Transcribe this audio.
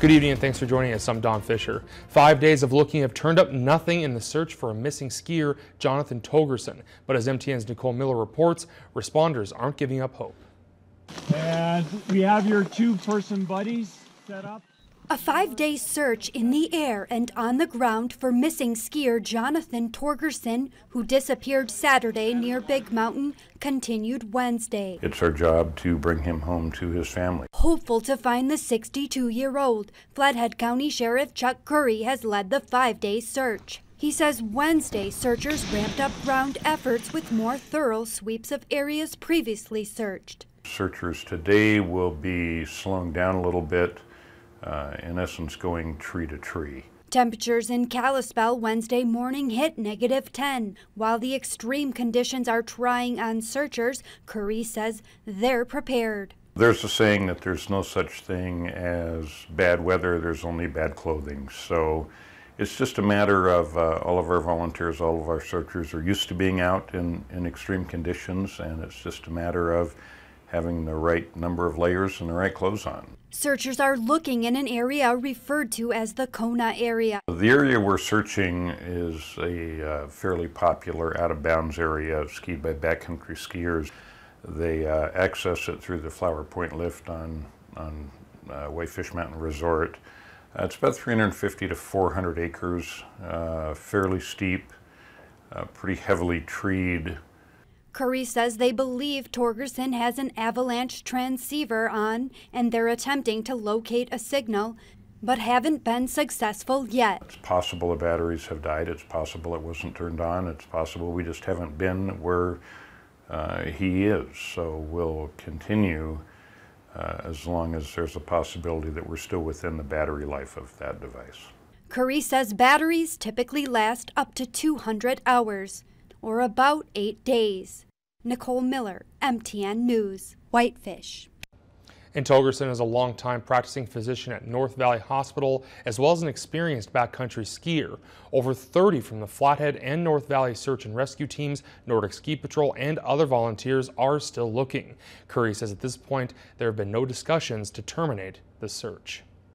Good evening and thanks for joining us. I'm Don Fisher. Five days of looking have turned up nothing in the search for a missing skier, Jonathan Togerson. But as MTN's Nicole Miller reports, responders aren't giving up hope. And we have your two person buddies set up. A five day search in the air and on the ground for missing skier Jonathan Torgerson, who disappeared Saturday near Big Mountain, continued Wednesday. It's our job to bring him home to his family. Hopeful to find the 62 year old, Flathead County Sheriff Chuck Curry has led the five day search. He says Wednesday searchers ramped up ground efforts with more thorough sweeps of areas previously searched. Searchers today will be slowing down a little bit uh, in essence going tree to tree. Temperatures in Kalispell Wednesday morning hit negative 10. While the extreme conditions are trying on searchers, Curry says they're prepared. There's a saying that there's no such thing as bad weather, there's only bad clothing. So it's just a matter of uh, all of our volunteers, all of our searchers are used to being out in, in extreme conditions, and it's just a matter of having the right number of layers and the right clothes on. Searchers are looking in an area referred to as the Kona area. The area we're searching is a uh, fairly popular out-of-bounds area skied by backcountry skiers. They uh, access it through the Flower Point lift on, on uh, Whitefish Mountain Resort. Uh, it's about 350 to 400 acres, uh, fairly steep, uh, pretty heavily treed, Curry says they believe Torgerson has an avalanche transceiver on and they're attempting to locate a signal, but haven't been successful yet. It's possible the batteries have died. It's possible it wasn't turned on. It's possible we just haven't been where uh, he is. So we'll continue uh, as long as there's a possibility that we're still within the battery life of that device. Curry says batteries typically last up to 200 hours, or about eight days. Nicole Miller, MTN News, Whitefish. And is a longtime practicing physician at North Valley Hospital, as well as an experienced backcountry skier. Over 30 from the Flathead and North Valley search and rescue teams, Nordic Ski Patrol, and other volunteers are still looking. Curry says at this point there have been no discussions to terminate the search.